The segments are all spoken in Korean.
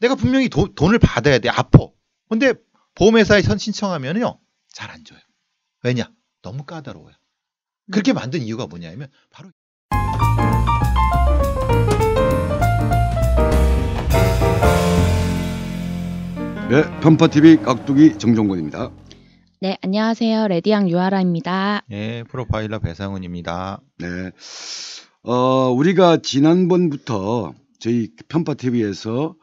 내가 분명히 도, 돈을 받아야 돼. 아퍼. 근데 보험회사에 선 신청하면요. 잘 안 줘요. 왜냐? 너무 까다로워요. 그렇게 음. 만든 이유가 뭐냐면 바로 네, 편파TV 깍두기 정종곤입니다. 네, 안녕하세요. 레디앙 유아라입니다. 네, 프로파일러 배상훈입니다. 네, 어, 우리가 지난번부터 저희 편파TV에서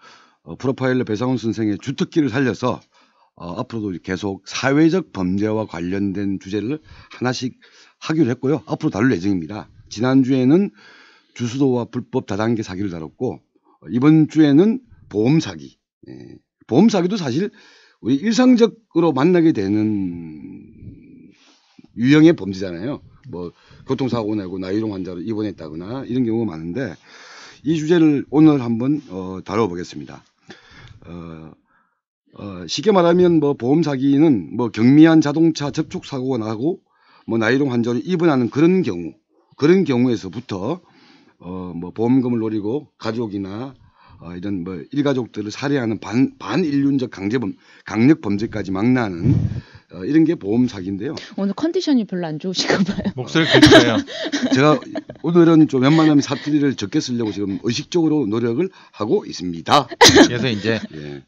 어, 프로파일러 배상훈 선생의 주특기를 살려서 어, 앞으로도 계속 사회적 범죄와 관련된 주제를 하나씩 하기로 했고요. 앞으로 다룰 예정입니다. 지난주에는 주수도와 불법 다단계 사기를 다뤘고 어, 이번 주에는 보험 사기. 예. 보험 사기도 사실 우리 일상적으로 만나게 되는 유형의 범죄잖아요. 뭐 교통사고 나고 나이롱 환자로 입원했다거나 이런 경우가 많은데 이 주제를 오늘 한번 어, 다뤄보겠습니다. 어, 어, 쉽게 말하면 뭐 보험 사기는 뭐 경미한 자동차 접촉 사고가 나고 뭐 나이롱 환자을 입원하는 그런 경우 그런 경우에서부터 어, 뭐 보험금을 노리고 가족이나 어, 이런 뭐 일가족들을 살해하는 반 반인륜적 강제범 강력 범죄까지 막나는 어, 이런 게 보험 사기인데요. 오늘 컨디션이 별로 안 좋으신가 봐요. 목소리 괜찮아요. 제가 오늘은 좀 웬만하면 사투리를 적게 쓰려고 지금 의식적으로 노력을 하고 있습니다. 그래서 이제 예.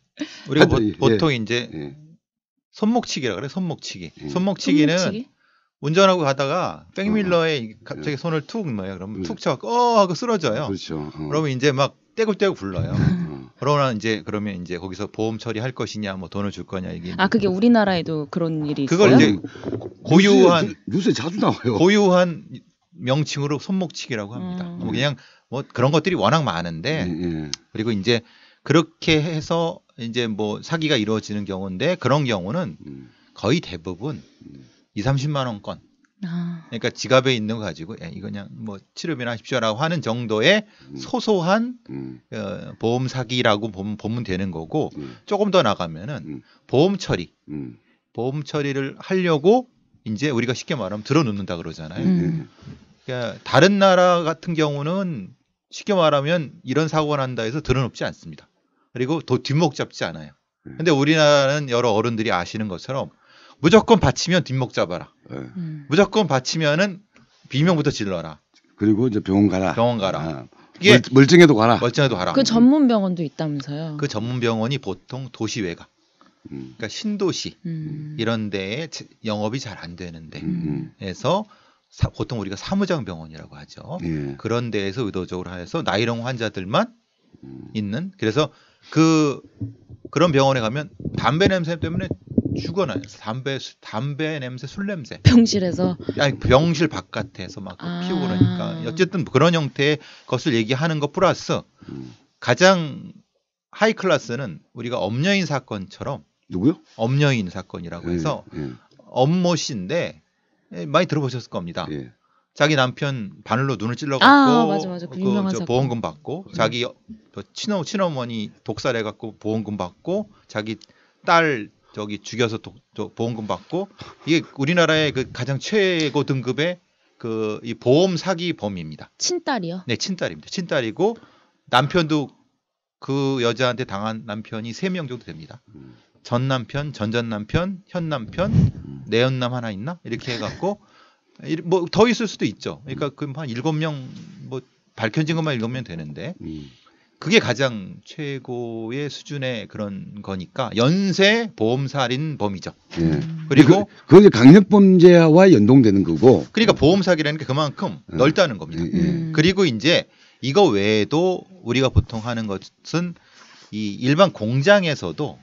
우리가 보, 예. 보통 이제 예. 손목치기라 그래 손목치기. 예. 손목치기는 손목치기? 운전하고 가다가 백밀러에 어. 어. 갑자기 예. 손을 툭 넣어요. 그러면 예. 툭 쳐서 어 하고 쓰러져요. 그렇죠. 어. 그러면 이제 막 떼굴떼굴 굴러요. 그러나 이제 그러면 이제 거기서 보험 처리할 것이냐 뭐 돈을 줄 거냐 이게 아 그게 우리나라에도 그런 일이 그걸 있어요? 이제 고유한 요새, 요 자주 나와요. 고유한 명칭으로 손목치기라고 합니다. 음. 뭐 그냥 뭐 그런 것들이 워낙 많은데 예, 예. 그리고 이제 그렇게 해서 이제 뭐 사기가 이루어지는 경우인데 그런 경우는 음. 거의 대부분 2, 30만 원 건. 그러니까 지갑에 있는 거 가지고 예, 이거 그냥 뭐 치료비나 하십시오라고 하는 정도의 음. 소소한 음. 어, 보험 사기라고 보면, 보면 되는 거고 음. 조금 더 나가면은 음. 보험 처리, 음. 보험 처리를 하려고 이제 우리가 쉽게 말하면 들어놓는다 그러잖아요. 그러니까 다른 나라 같은 경우는 쉽게 말하면 이런 사고가 난다 해서 들어놓지 않습니다. 그리고 더 뒷목 잡지 않아요. 근데 우리나라는 여러 어른들이 아시는 것처럼 무조건 받치면 뒷목 잡아라. 네. 음. 무조건 받치면은 비명부터 질러라. 그리고 이제 병원 가라. 병원 가라. 아. 이게 멀, 쩡해도 가라. 멀쩡해도 가라. 그 전문 병원도 있다면서요. 그 전문 병원이 보통 도시 외곽. 음. 그러니까 신도시 음. 이런 데에 영업이 잘 안 되는데 에서 음, 음. 사, 보통 우리가 사무장 병원이라고 하죠. 예. 그런 데에서 의도적으로 해서 나이롱 환자들만 있는 그래서 그 그런 병원에 가면 담배 냄새 때문에 죽어나요. 담배 담배 냄새, 술 냄새. 병실에서 아니 병실 바깥에서 막 아. 피우고 그러니까 아. 어쨌든 뭐 그런 형태의 것을 얘기하는 것 플러스 음. 가장 하이 클라스는 우리가 엄여인 사건처럼 누구요? 엄여인 사건이라고 예, 해서 예, 엄모 씨인데 예, 많이 들어보셨을 겁니다. 예. 자기 남편 바늘로 눈을 찔러갖고 아, 맞아, 그 보험금 받고 예. 자기 친어 친어머니 독살해갖고 보험금 받고 자기 딸 저기 죽여서 도, 또 보험금 받고 이게 우리나라의 그 가장 최고 등급의 그 이 보험 사기 범입니다. 친딸이요? 네, 친딸입니다. 친딸이고 남편도 그 여자한테 당한 남편이 세 명 정도 됩니다. 전 남편, 전전 남편, 현 남편, 내연남 하나 있나? 이렇게 해갖고 뭐 더 있을 수도 있죠. 그러니까 그한 일곱 명뭐 밝혀진 것만 일곱 명 되는데 음. 그게 가장 최고의 수준의 그런 거니까 연쇄 보험 살인 범이죠. 예. 그리고 그, 그게 강력 범죄와 연동되는 거고. 그러니까 보험 사기라는 게 그만큼 예. 넓다는 겁니다. 예. 예. 음. 그리고 이제 이거 외에도 우리가 보통 하는 것은 이 일반 공장에서도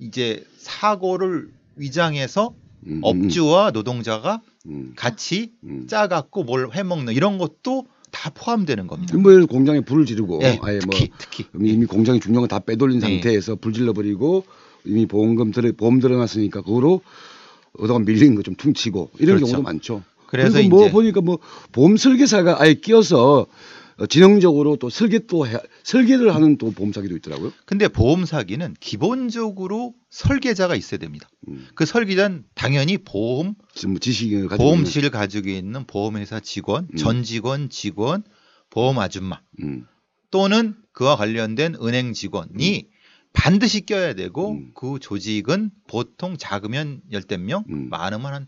이제 사고를 위장해서 음, 음, 음. 업주와 노동자가 음. 같이 음. 짜갖고 뭘 해먹는 이런 것도 다 포함되는 겁니다. 음. 뭐 공장에 불을 지르고 네, 아예 뭐 특히, 특히 이미 예. 공장의 중요한 다 빼돌린 예. 상태에서 불 질러 버리고 이미 보험금 들어 보험 들어놨으니까 그로 얻어가 밀린 거 좀 퉁치고 이런 그렇죠. 경우도 많죠. 그래서 뭐 보니까 뭐 보험 설계사가 아예 끼어서 어, 지능적으로 또 설계 또 해, 설계를 하는 또 보험 사기도 있더라고요. 근데 보험 사기는 기본적으로 설계자가 있어야 됩니다. 음. 그 설계자는 당연히 보험 뭐 지식을 가지고 보험 지식을 가지고 있는 보험회사 직원, 음. 전 직원, 직원, 보험 아줌마 음. 또는 그와 관련된 은행 직원이 음. 반드시 껴야 되고 음. 그 조직은 보통 작으면 열댓 명, 음. 많으면 한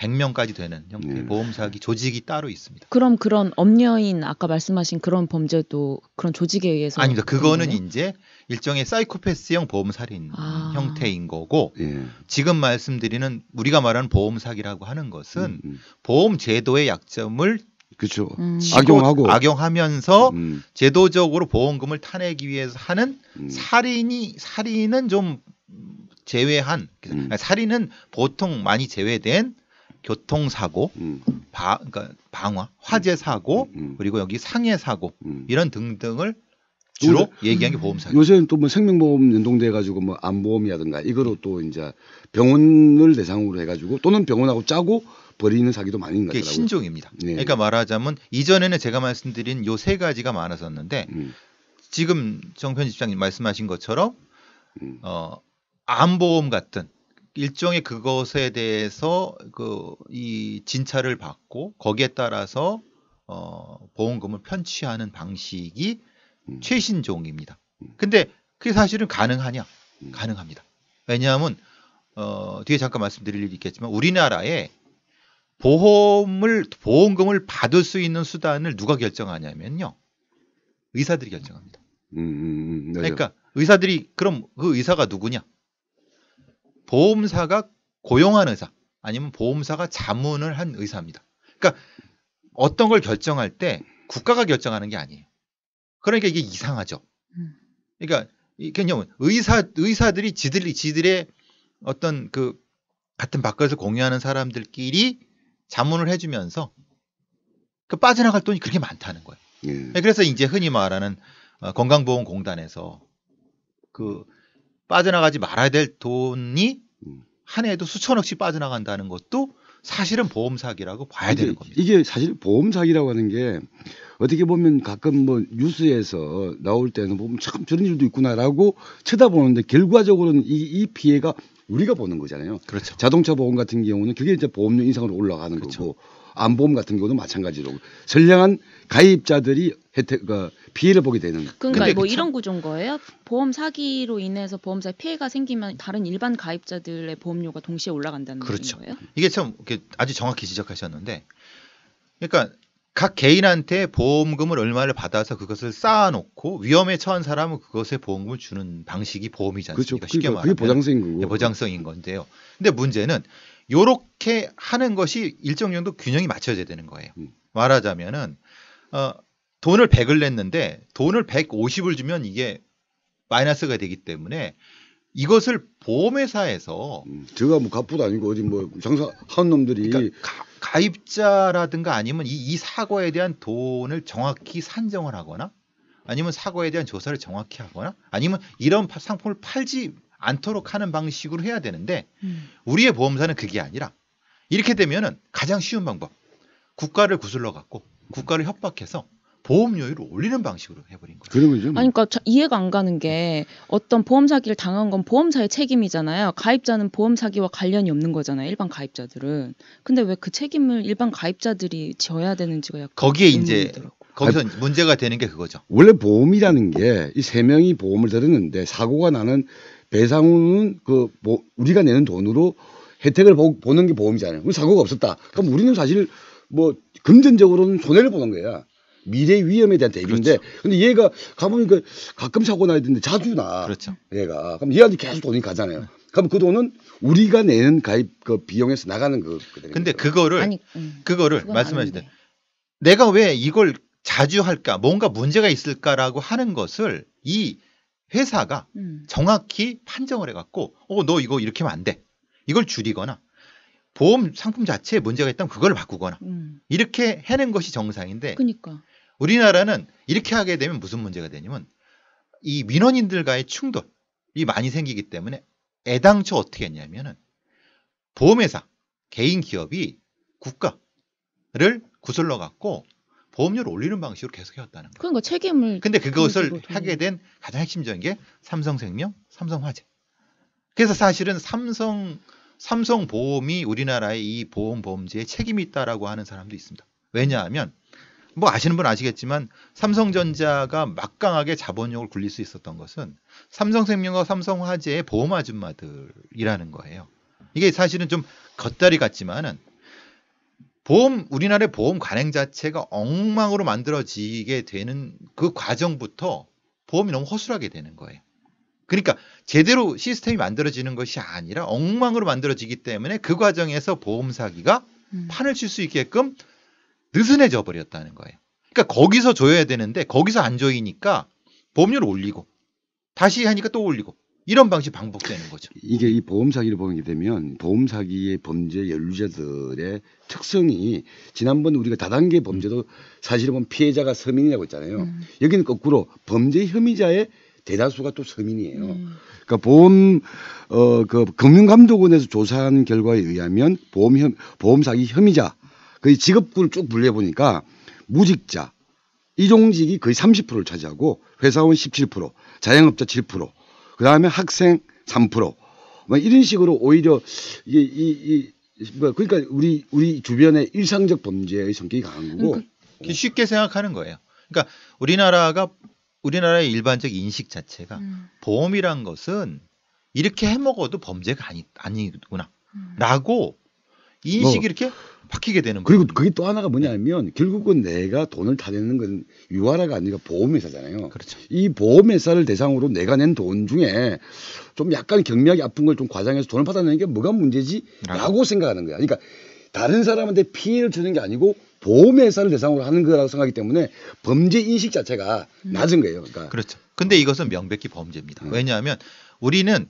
100명까지 되는 형태의 네. 보험 사기 조직이 따로 있습니다. 그럼 그런 엄녀인 아까 말씀하신 그런 범죄도 그런 조직에 의해서 아닙니다. 그거는 이제 일종의 사이코패스형 보험 살인 아. 형태인 거고 예. 지금 말씀드리는 우리가 말하는 보험 사기라고 하는 것은 음. 음. 보험 제도의 약점을 그렇죠. 음. 악용하고 악용하면서 음, 음. 제도적으로 보험금을 타내기 위해서 하는 음. 살인이 살인은 좀 제외한 음. 살인은 보통 많이 제외된 교통사고, 음. 바, 그러니까 방화, 화재 사고, 음, 음. 그리고 여기 상해 사고 음. 이런 등등을 주로 얘기한 게 보험사. 요새는 또 뭐 생명보험 연동돼 가지고 뭐 암보험이라든가 이거로 또 이제 병원을 대상으로 해가지고 또는 병원하고 짜고 버리는 사기도 많이 나더라고그 신종입니다. 네. 그러니까 말하자면 이전에는 제가 말씀드린 요 세 가지가 많았었는데 음. 지금 정편 집장님 말씀하신 것처럼 음. 어, 암보험 같은 일종의 그것에 대해서 그 이 진찰을 받고 거기에 따라서 어 보험금을 편취하는 방식이 음. 최신종입니다. 음. 근데 그게 사실은 가능하냐? 음. 가능합니다. 왜냐하면 어 뒤에 잠깐 말씀드릴 일이 있겠지만 우리나라에 보험을 보험금을 받을 수 있는 수단을 누가 결정하냐면요. 의사들이 결정합니다. 음, 음, 음. 네, 네. 그러니까 의사들이 그럼 그 의사가 누구냐? 보험사가 고용한 의사 아니면 보험사가 자문을 한 의사입니다. 그러니까 어떤 걸 결정할 때 국가가 결정하는 게 아니에요. 그러니까 이게 이상하죠. 음. 그러니까 이 개념은 의사 의사들이 지들 이 지들의 어떤 그 같은 밖에서 공유하는 사람들끼리 자문을 해주면서 그 빠져나갈 돈이 그렇게 많다는 거예요. 예. 네, 그래서 이제 흔히 말하는 어, 건강보험공단에서 그 빠져나가지 말아야 될 돈이 음. 한 해에도 수천억씩 빠져나간다는 것도 사실은 보험 사기라고 봐야 되는 겁니다. 이게 사실 보험 사기라고 하는 게 어떻게 보면 가끔 뭐 뉴스에서 나올 때는 보면 참 저런 일도 있구나라고 쳐다보는데 결과적으로는 이, 이 피해가 우리가 보는 거잖아요. 그렇죠. 자동차 보험 같은 경우는 그게 이제 보험료 인상으로 올라가는 그렇죠. 거고 안보험 같은 경우도 마찬가지로 선량한 가입자들이 혜택 그 피해를 보게 되는 그러니까 뭐 그 이런 구조인 거예요? 보험 사기로 인해서 보험사에 피해가 생기면 다른 일반 가입자들의 보험료가 동시에 올라간다는 그렇죠. 거예요? 이게 참 아주 정확히 지적하셨는데 그러니까 각 개인한테 보험금을 얼마를 받아서 그것을 쌓아놓고 위험에 처한 사람은 그것에 보험금을 주는 방식이 보험이잖아요. 그렇죠. 그러니까 쉽게 그러니까 말하면 그게 보장성인 거고. 네, 보장성인 건데요. 근데 문제는 요렇게 하는 것이 일정 정도 균형이 맞춰져야 되는 거예요. 음. 말하자면은 어, 돈을 100을 냈는데 돈을 150을 주면 이게 마이너스가 되기 때문에 이것을 보험회사에서 음, 제가 뭐 갑부도 아니고 어디 뭐 장사 하는 놈들이 그러니까 가, 가입자라든가 아니면 이, 이 사고에 대한 돈을 정확히 산정을 하거나 아니면 사고에 대한 조사를 정확히 하거나 아니면 이런 파, 상품을 팔지 않도록 하는 방식으로 해야 되는데 음. 우리의 보험사는 그게 아니라 이렇게 되면은 가장 쉬운 방법 국가를 구슬러 갖고 국가를 협박해서 보험료율을 올리는 방식으로 해버린 거예요. 그러죠. 뭐. 그러니까 이해가 안 가는 게 어떤 보험 사기를 당한 건 보험사의 책임이잖아요. 가입자는 보험 사기와 관련이 없는 거잖아요. 일반 가입자들은. 근데 왜 그 책임을 일반 가입자들이 져야 되는지가 약간 거기에 이제 거기서 아니, 문제가 되는 게 그거죠. 원래 보험이라는 게 이 세 명이 보험을 들었는데 사고가 나는 배상은 그뭐 우리가 내는 돈으로 혜택을 보, 보는 게 보험이잖아요. 그럼 사고가 없었다. 그럼 우리는 사실 뭐 금전적으로는 손해를 보는 거야. 미래 위험에 대한 대비인데 그렇죠. 근데 얘가 가보니까 그 가끔 사고 나야 되는데 자주 나. 그렇죠. 얘가 그럼 얘한테 계속 돈이 가잖아요. 네. 그럼 그 돈은 우리가 내는 가입 그 비용에서 나가는 그. 그 근데 거 그거를 아니, 음, 그거를 말씀하신 대로 내가 왜 이걸 자주 할까 뭔가 문제가 있을까라고 하는 것을 이 회사가 음. 정확히 판정을 해갖고 어 너 이거 이렇게 하면 안 돼. 이걸 줄이거나 보험 상품 자체에 문제가 있다면 그걸 바꾸거나 음. 이렇게 해낸 것이 정상인데 그러니까. 우리나라는 이렇게 하게 되면 무슨 문제가 되냐면 이 민원인들과의 충돌이 많이 생기기 때문에 애당초 어떻게 했냐면은 보험회사 개인 기업이 국가를 구슬러 갖고 보험료를 올리는 방식으로 계속해왔다는 거예요. 그러니까 책임을. 근데 그것을 하게 된 가장 핵심적인 게 삼성생명, 삼성화재. 그래서 사실은 삼성 삼성보험이 우리나라의 이 보험 범죄에 책임이 있다라고 하는 사람도 있습니다. 왜냐하면 뭐 아시는 분 아시겠지만 삼성전자가 막강하게 자본력을 굴릴 수 있었던 것은 삼성생명과 삼성화재의 보험 아줌마들이라는 거예요. 이게 사실은 좀 겉다리 같지만은 보험 우리나라의 보험 관행 자체가 엉망으로 만들어지게 되는 그 과정부터 보험이 너무 허술하게 되는 거예요. 그러니까 제대로 시스템이 만들어지는 것이 아니라 엉망으로 만들어지기 때문에 그 과정에서 보험 사기가 음. 판을 칠 수 있게끔 느슨해져 버렸다는 거예요. 그러니까 거기서 조여야 되는데 거기서 안 조이니까 보험료를 올리고 다시 하니까 또 올리고 이런 방식 반복되는 거죠. 이게 이 보험 사기를 보게 되면 보험 사기의 범죄 연루자들의 특성이 지난번 우리가 다단계 범죄도 사실은 보면 피해자가 서민이라고 했잖아요. 음. 여기는 거꾸로 범죄 혐의자의 대다수가 또 서민이에요. 음. 그러니까 보험 어 그 금융감독원에서 조사한 결과에 의하면 보험 혐, 보험 사기 혐의자 그 직업군을 쭉 분류해 보니까 무직자 이종직이 거의 30%를 차지하고 회사원 17%, 자영업자 7%, 그 다음에 학생 3%. 뭐 이런 식으로 오히려 이게 이, 이, 뭐 그러니까 우리 우리 주변의 일상적 범죄의 성격이 강한 거고 음, 그 쉽게 생각하는 거예요. 그러니까 우리나라가 우리나라의 일반적 인식 자체가 음. 보험이란 것은 이렇게 해먹어도 범죄가 아니, 아니구나. 음. 라고 인식이 뭐, 이렇게 바뀌게 되는 그리고 그게 또 하나가 뭐냐면 네. 결국은 내가 돈을 다 내는 건 유아라가 아니라 보험회사잖아요. 그렇죠. 이 보험회사를 대상으로 내가 낸 돈 중에 좀 약간 경미하게 아픈 걸 좀 과장해서 돈을 받아내는 게 뭐가 문제지라고 아. 생각하는 거야. 그러니까 다른 사람한테 피해를 주는 게 아니고 보험회사를 대상으로 하는 거라고 생각하기 때문에 범죄 인식 자체가 음. 낮은 거예요. 그러니까. 그렇죠. 근데 이것은 명백히 범죄입니다. 음. 왜냐하면 우리는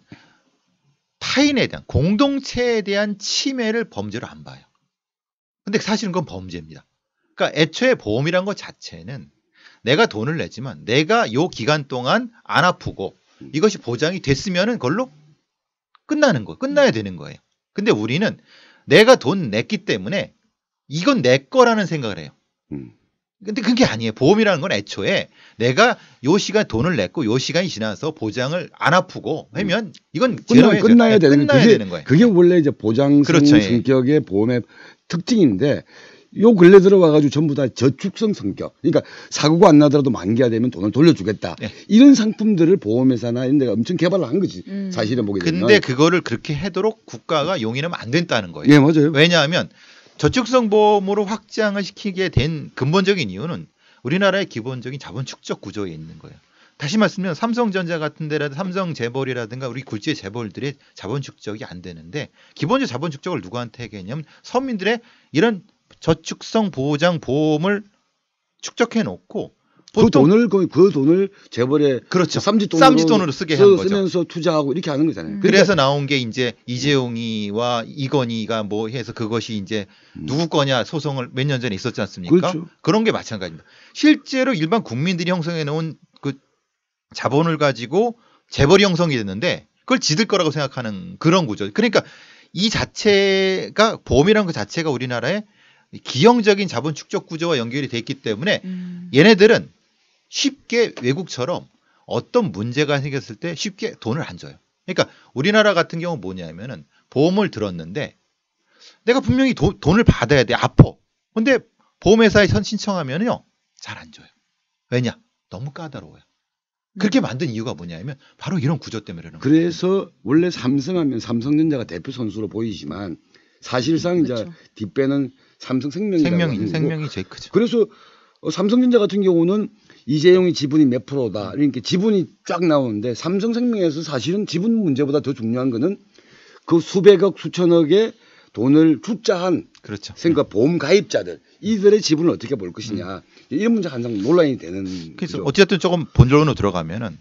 타인에 대한 공동체에 대한 침해를 범죄로 안 봐요. 근데 사실은 그건 범죄입니다. 그러니까 애초에 보험이란 것 자체는 내가 돈을 내지만 내가 요 기간 동안 안 아프고 이것이 보장이 됐으면은 걸로 끝나는 거, 끝나야 되는 거예요. 근데 우리는 내가 돈 냈기 때문에 이건 내 거라는 생각을 해요. 음. 근데 그게 아니에요. 보험이라는 건 애초에 내가 요 시간 돈을 냈고 요 시간이 지나서 보장을 안 아프고 하면 이건 끝나, 끝나야, 네, 되는, 끝나야 그게, 되는 거예요. 그게 원래 이제 보장 그 그렇죠. 예. 성격의 보험의 특징인데 요 근래 들어와가지고 전부 다 저축성 성격. 그러니까 사고가 안 나더라도 만기가 되면 돈을 돌려주겠다. 네. 이런 상품들을 보험회사나 이런 데가 엄청 개발을 한 거지. 음. 사실은 보게 되면. 근데 그거를 그렇게 하도록 국가가 용인하면 안 된다는 거예요. 네, 맞아요. 왜냐하면 저축성 보험으로 확장을 시키게 된 근본적인 이유는 우리나라의 기본적인 자본 축적 구조에 있는 거예요. 다시 말씀드리면 삼성전자 같은 데라든 삼성재벌이라든가 우리 굴지의 재벌들의 자본 축적이 안 되는데 기본적 자본 축적을 누구한테 개념 서민들의 이런 저축성 보장 보험을 축적해 놓고 그 돈을 그, 그 돈을 재벌에 그렇죠. 쌈짓돈으로, 쌈짓돈으로 쓰게 한 거죠. 쓰면서 투자하고 이렇게 하는 거잖아요. 음. 그래서 나온 게 이제 이재용이와 이건희가 뭐 해서 그것이 이제 음. 누구 거냐 소송을 몇 년 전에 있었지 않습니까? 그렇죠. 그런게 마찬가지입니다. 실제로 일반 국민들이 형성해 놓은 자본을 가지고 재벌이 형성이 됐는데 그걸 지들 거라고 생각하는 그런 구조. 그러니까 이 자체가 보험이라는 그 자체가 우리나라의 기형적인 자본 축적 구조와 연결이 돼 있기 때문에 음. 얘네들은 쉽게 외국처럼 어떤 문제가 생겼을 때 쉽게 돈을 안 줘요. 그러니까 우리나라 같은 경우 뭐냐면은 보험을 들었는데 내가 분명히 도, 돈을 받아야 돼. 아퍼 근데 보험회사에 선 신청하면요. 잘 안 줘요. 왜냐? 너무 까다로워요. 네. 그렇게 만든 이유가 뭐냐면 바로 이런 구조 때문에 그래서 거거요 원래 삼성하면 삼성전자가 대표 선수로 보이지만 사실상 그렇죠. 이제 뒷배는 삼성 생명이 생명이 생명이 제일 크죠. 그래서 어, 삼성전자 같은 경우는 이재용이 지분이 몇 프로다 이렇게 지분이 쫙 나오는데 삼성생명에서 사실은 지분 문제보다 더 중요한 거는 그 수백억 수천억의 돈을 투자한 그렇죠. 그러니까 보험 가입자들 이들의 지분을 어떻게 볼 것이냐 음. 이런 문제가 항상 논란이 되는 그래서 어쨌든 조금 본론으로 들어가면은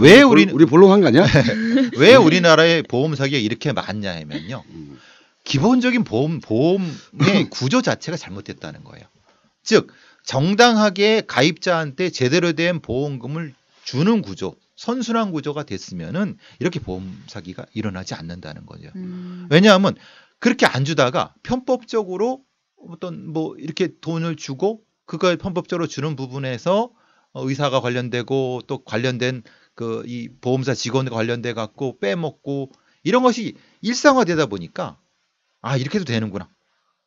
왜 우리 우리 본론 한거 아니야? 왜 음. 우리나라의 보험 사기가 이렇게 많냐 하면요. 음. 기본적인 보험 보험의 구조 자체가 잘못됐다는 거예요. 즉 정당하게 가입자한테 제대로 된 보험금을 주는 구조 선순환 구조가 됐으면은 이렇게 보험 사기가 일어나지 않는다는 거죠. 음. 왜냐하면 그렇게 안 주다가 편법적으로 어떤 뭐 이렇게 돈을 주고 그걸 편법적으로 주는 부분에서 어, 의사가 관련되고 또 관련된 그 이 보험사 직원과 관련돼 갖고 빼먹고 이런 것이 일상화되다 보니까 아 이렇게도 되는구나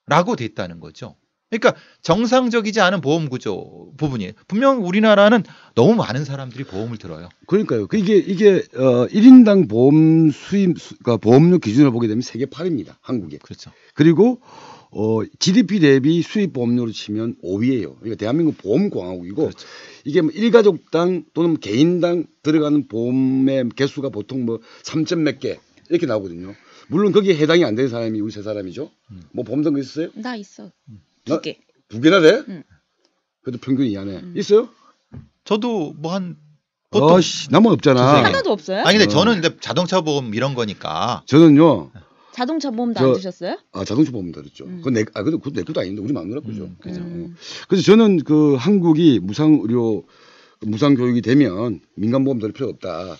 라고 됐다는 거죠. 그러니까 정상적이지 않은 보험 구조 부분이에요. 분명 우리나라는 너무 많은 사람들이 보험을 들어요. 그러니까요. 그 이게 이게 어 1인당 보험 수입 그러니까 보험료 기준으로 보게 되면 세계 8입니다. 한국에. 그렇죠. 그리고 어 GDP 대비 수입 보험료로 치면 5위예요. 그러니까 대한민국 보험 공화국이고 그렇죠. 이게 뭐 일가족당 또는 뭐 개인당 들어가는 보험의 개수가 보통 뭐 3점 몇 개 이렇게 나오거든요. 물론 거기에 해당이 안 되는 사람이 우리 세 사람이죠. 음. 뭐 보험당 있어요나 있어. 음. 어? 두 개. 두 개나 돼? 응. 그래도 평균 이하네. 음. 있어요? 저도 뭐한 보통 어씨 나만 없잖아. 하나도 없어요? 아니 근데 저는 어. 근데 자동차 보험 이런 거니까 저는요. 자동차 보험도 저- 안 드셨어요? 아 자동차 보험 도 들었죠. 음. 그건 내, 아 그래도 그것도 내 것도 아닌데 우리 마누라 거죠. 음, 그죠. 음. 음. 그래서 저는 그 한국이 무상 의료 무상 교육이 되면 민간 보험 들 필요 없다.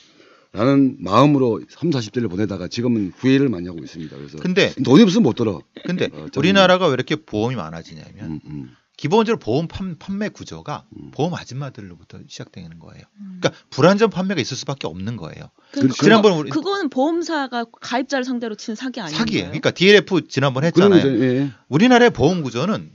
라는 마음으로 3, 40대를 보내다가 지금은 후회를 많이 하고 있습니다. 그래서 근데 돈이 없으면 못 들어. 근데 어, 우리나라가 왜 이렇게 보험이 많아지냐면 음, 음. 기본적으로 보험 판, 판매 구조가 음. 보험 아줌마들로부터 시작되는 거예요. 음. 그러니까 불안전 판매가 있을 수밖에 없는 거예요. 그러 지난번 우리 그거는 보험사가 가입자를 상대로 치는 사기 아니에요? 사기예요. 그러니까 DLF 지난번 했잖아요. 그러면, 예. 우리나라의 보험 구조는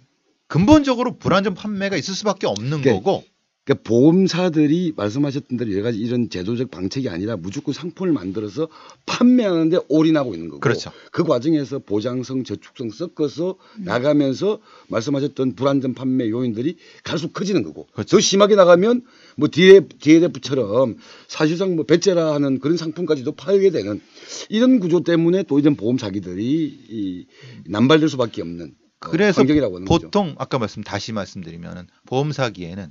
근본적으로 불안전 판매가 있을 수밖에 없는 그러 그러니까 거고 그러니까 보험사들이 말씀하셨던 대로 여러 가지 이런 제도적 방책이 아니라 무조건 상품을 만들어서 판매하는데 올인하고 있는 거고. 그렇죠. 그 과정에서 보장성, 저축성 섞어서 나가면서 말씀하셨던 불안전 판매 요인들이 갈수록 커지는 거고. 그렇죠. 더 심하게 나가면 뭐 d d 대 f 처럼 사실상 뭐 배째라 하는 그런 상품까지도 팔게 되는 이런 구조 때문에 또 이런 보험 사기들이 이 남발될 수밖에 없는 어, 그래서 어, 보통 거죠. 아까 말씀 다시 말씀드리면은 보험 사기에는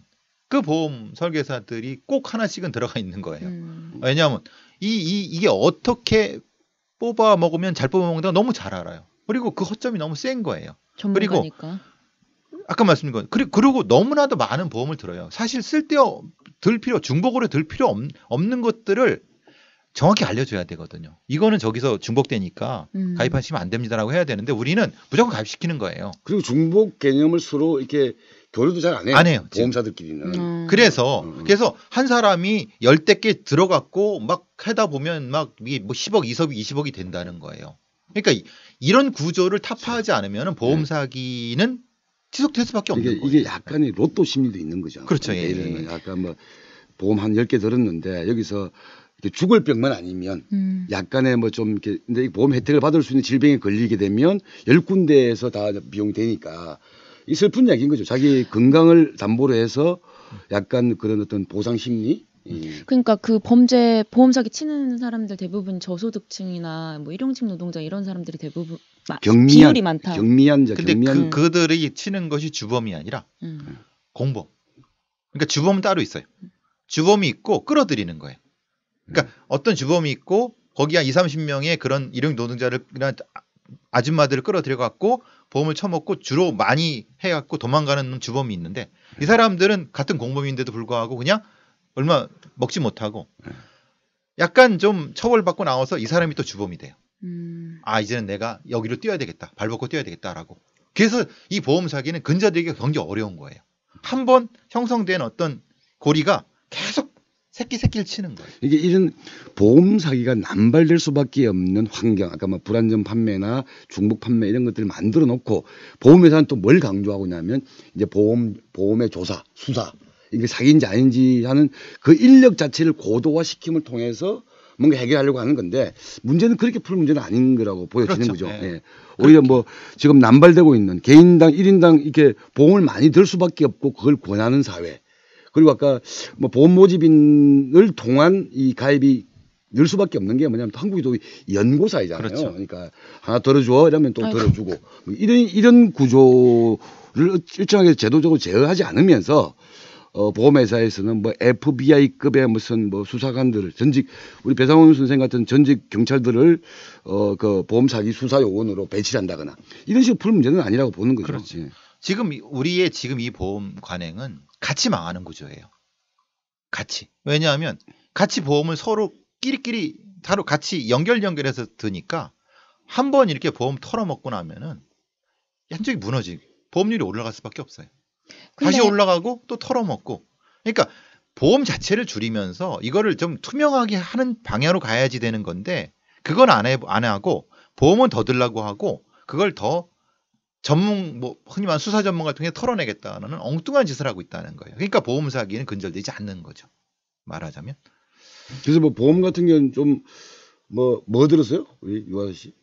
그 보험 설계사들이 꼭 하나씩은 들어가 있는 거예요. 음. 왜냐하면 이, 이, 이게 어떻게 뽑아 먹으면 잘 뽑아 먹는다 너무 잘 알아요. 그리고 그 허점이 너무 센 거예요. 전문가니까. 그리고 아까 말씀드린 건 그리고, 그리고 너무나도 많은 보험을 들어요. 사실 쓸데없 들 필요 중복으로 들 필요 없, 없는 것들을 정확히 알려줘야 되거든요. 이거는 저기서 중복되니까 음. 가입하시면 안 됩니다라고 해야 되는데 우리는 무조건 가입시키는 거예요. 그리고 중복 개념을 서로 이렇게 교류도 잘 안 해요. 안 해요. 보험사들끼리는. 음. 음. 그래서 음, 음. 그래서 한 사람이 열댓 개 들어갔고 막 하다 보면 막 이게 뭐 10억, 20억, 20억이 된다는 거예요. 그러니까 이런 구조를 타파하지 않으면 네. 보험 사기는 지속될 수밖에 없는 이게, 거예요. 이게 약간의 로또 심리도 있는 거죠. 그렇죠. 예. 를 들면 약간 예. 뭐 보험 한 열 개 들었는데 여기서 죽을 병만 아니면 음. 약간의 뭐 좀 이렇게 근데 보험 혜택을 받을 수 있는 질병에 걸리게 되면 열 군데에서 다 비용 되니까 이 슬픈 이야기인 거죠. 자기 건강을 담보로 해서 약간 그런 어떤 보상 심리 예. 그러니까 그 범죄 보험 사기 치는 사람들 대부분 저소득층이나 뭐 일용직 노동자 이런 사람들이 대부분 경미한, 비율이 많다. 경미한 자, 근데 경미한... 그 그들이 치는 것이 주범이 아니라 음. 공범. 그러니까 주범 따로 있어요. 주범이 있고 끌어들이는 거예요. 그러니까 음. 어떤 주범이 있고 거기한 2, 30명의 그런 일용 노동자를 아, 아줌마들을 끌어들여 갖고 보험을 처먹고 주로 많이 해갖고 도망가는 주범이 있는데 이 사람들은 같은 공범인데도 불구하고 그냥 얼마 먹지 못하고 네. 약간 좀 처벌받고 나와서 이 사람이 또 주범이 돼요. 음. 아 이제는 내가 여기로 뛰어야 되겠다. 발벗고 뛰어야 되겠다라고. 그래서 이 보험 사기는 근자되기가 굉장히 어려운 거예요. 한번 형성된 어떤 고리가 계속 새끼 새끼를 치는 거예요. 이게 이런 보험 사기가 남발될 수밖에 없는 환경, 아까 뭐 불안전 판매나 중복 판매 이런 것들을 만들어 놓고 보험회사는 또 뭘 강조하고냐면 있 이제 보험 보험의 조사, 수사 이게 사기인지 아닌지 하는 그 인력 자체를 고도화 시킴을 통해서 뭔가 해결하려고 하는 건데 문제는 그렇게 풀 문제는 아닌 거라고 보여지는 그렇죠. 거죠. 네. 예. 예. 오히려 뭐 지금 남발되고 있는 개인당 1인당 이렇게 보험을 많이 들 수밖에 없고 그걸 권하는 사회 그리고 아까 뭐 보험 모집인을 통한 이 가입이 늘 수밖에 없는 게 뭐냐면 한국이 또 연고사이잖아요. 그렇죠. 그러니까 하나 들어줘 이러면 또 들어주고 뭐 이런 이런 구조를 일정하게 제도적으로 제어하지 않으면서 어, 보험회사에서는 뭐 FBI급의 무슨 뭐 수사관들을 전직 우리 배상훈 선생 같은 전직 경찰들을 어, 그 보험 사기 수사 요원으로 배치한다거나 이런 식으로 풀 문제는 아니라고 보는 거죠. 그렇지. 예. 지금 우리의 지금 이 보험 관행은 같이 망하는 구조예요. 같이. 왜냐하면 같이 보험을 서로 끼리끼리 서로 같이 연결 연결해서 드니까 한 번 이렇게 보험 털어먹고 나면은 한쪽이 무너지. 보험률이 올라갈 수밖에 없어요. 근데... 다시 올라가고 또 털어먹고. 그러니까 보험 자체를 줄이면서 이거를 좀 투명하게 하는 방향으로 가야지 되는 건데 그건 안, 해, 안 하고 보험은 더 들라고 하고 그걸 더 전문 뭐 흔히 말하 수사 전문가 통해 털어내겠다는 엉뚱한 짓을 하고 있다는 거예요. 그러니까 보험 사기에는 근절되지 않는 거죠. 말하자면. 그래서 뭐 보험 같은 경우는 좀 뭐뭐 뭐, 뭐 들었어요? 우리 유아 씨?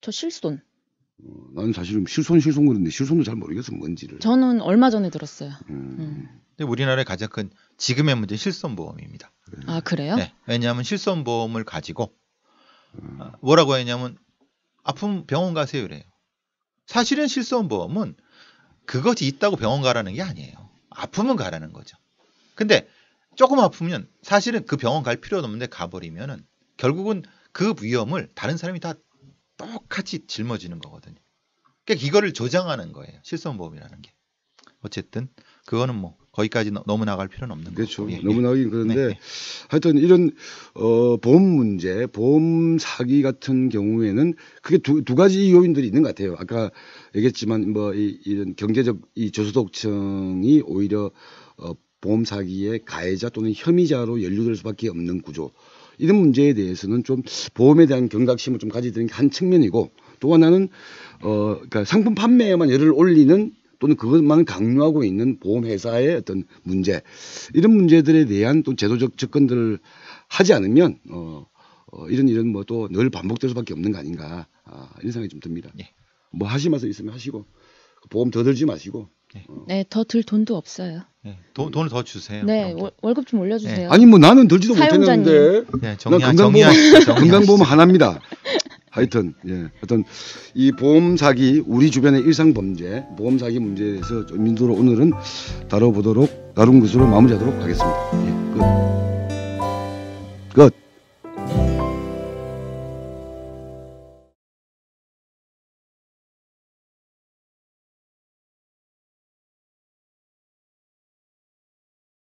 저 실손. 어, 나는 사실은 실손 실손 그런데 실손도 잘 모르겠어 뭔지를. 저는 얼마 전에 들었어요. 음. 음. 근데 우리나라의 가장 큰 지금의 문제 실손 보험입니다. 그아 그래요? 네. 왜냐하면 실손 보험을 가지고 음. 어, 뭐라고 했냐면 아픈 병원 가세요 그래요. 사실은 실손보험은 그것이 있다고 병원 가라는 게 아니에요. 아프면 가라는 거죠. 근데 조금 아프면 사실은 그 병원 갈필요도 없는데 가버리면 결국은 그 위험을 다른 사람이 다 똑같이 짊어지는 거거든요. 그러니까 이거를 조장하는 거예요. 실손보험이라는 게. 어쨌든 그거는 뭐 거기까지 너무 나갈 필요는 없는 거죠. 그렇죠. 예, 예, 너무 나가긴 그런데 네, 네. 하여튼 이런 어, 보험 문제, 보험 사기 같은 경우에는 그게 두, 두 가지 요인들이 있는 것 같아요. 아까 얘기했지만 뭐 이, 이런 경제적 이 저소득층이 오히려 어, 보험 사기의 가해자 또는 혐의자로 연루될 수밖에 없는 구조. 이런 문제에 대해서는 좀 보험에 대한 경각심을 좀 가지는 게한 측면이고 또 하나는 어, 그러니까 상품 판매에만 열을 올리는 또는 그것만 강요하고 있는 보험회사의 어떤 문제 이런 문제들에 대한 또 제도적 접근들을 하지 않으면 어, 어 이런 일은 뭐또 늘 반복될 수밖에 없는 거 아닌가 아, 이런 생각이 좀 듭니다. 예. 뭐 하실 말씀 있으면 하시고 보험 더 들지 마시고. 예. 어. 네, 어. 네더 들 돈도 없어요. 네, 예. 돈 돈을 더 주세요. 네, 월, 급좀 올려주세요. 네. 아니 뭐 나는 들지도 사용자님. 못했는데. 네, 정리하, 건강보험 정리하, 정리하, 건강보험 하나입니다. 하여튼 예, 하여튼 이 보험 사기 우리 주변의 일상 범죄, 보험 사기 문제에 대해서 좀 민도로 오늘은 다뤄보도록 다룬 것으로 마무리하도록 하겠습니다. 예, 끝. 끝.